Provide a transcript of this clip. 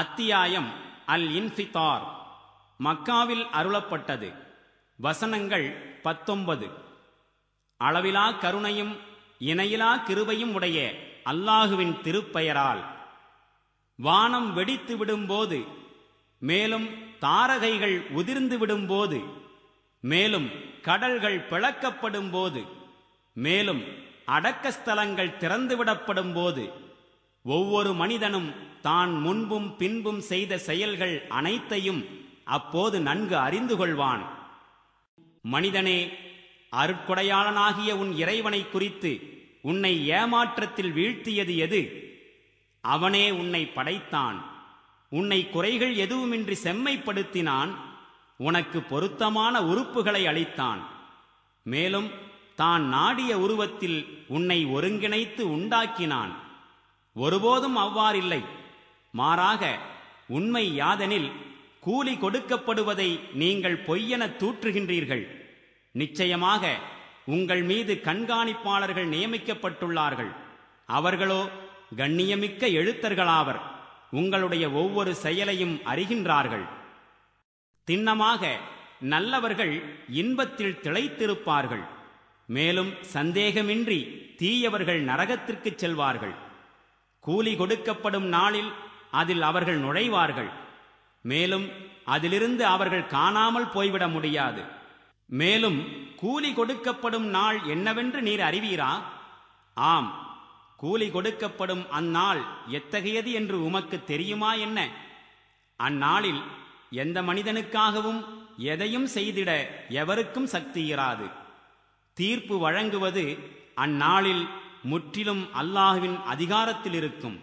அத்தியாயம் அல் இன்ஃபிதார் மக்காவில் அருளப்பட்டது வசனங்கள் பத்தொன்பது அளவிலா கருணையும் இணையிலா கிருபையும் உடைய அல்லாஹுவின் திருப்பெயரால் வானம் வெடித்து விடும்போது மேலும் தாரகைகள் உதிர்ந்து விடும்போது மேலும் கடல்கள் பிளக்கப்படும் போது மேலும் அடக்கஸ்தலங்கள் திறந்துவிடப்படும் போது ஒவ்வொரு மனிதனும் தான் முன்பும் பின்பும் செய்த செயல்கள் அனைத்தையும் அப்போது நன்கு அறிந்து கொள்வான் மனிதனே அருட்கொடையாளனாகிய உன் இறைவனை குறித்து உன்னை ஏமாற்றத்தில் வீழ்த்தியது எது அவனே உன்னை படைத்தான் உன்னை குறைகள் எதுவுமின்றி செம்மைப்படுத்தினான் உனக்கு பொருத்தமான உறுப்புகளை அளித்தான் மேலும் தான் நாடிய உருவத்தில் உன்னை ஒருங்கிணைத்து உண்டாக்கினான் ஒருபோதும் அவ்வாறில்லை மாறாக உண்மை யாதெனில் கூலி கொடுக்கப்படுவதை நீங்கள் பொய்யென தூற்றுகின்றீர்கள் நிச்சயமாக உங்கள் மீது கண்காணிப்பாளர்கள் நியமிக்கப்பட்டுள்ளார்கள் அவர்களோ கண்ணியமிக்க எழுத்தர்களாவர் உங்களுடைய ஒவ்வொரு செயலையும் அறிகின்றார்கள் திண்ணமாக நல்லவர்கள் இன்பத்தில் திளைத்திருப்பார்கள் மேலும் சந்தேகமின்றி தீயவர்கள் நரகத்திற்குச் செல்வார்கள் கூலி கொடுக்கப்படும் நாளில் அதில் அவர்கள் நுழைவார்கள் மேலும் அதிலிருந்து அவர்கள் காணாமல் போய்விட முடியாது மேலும் கூலி கொடுக்கப்படும் நாள் என்னவென்று நீர் அறிவீரா ஆம் கூலி கொடுக்கப்படும் அந்நாள் எத்தகையது என்று உமக்கு தெரியுமா என்ன அந்நாளில் எந்த மனிதனுக்காகவும் எதையும் செய்திட எவருக்கும் சக்தி இராது தீர்ப்பு வழங்குவது அந்நாளில் முற்றிலும் அல்லாஹுவின் அதிகாரத்தில் இருக்கும்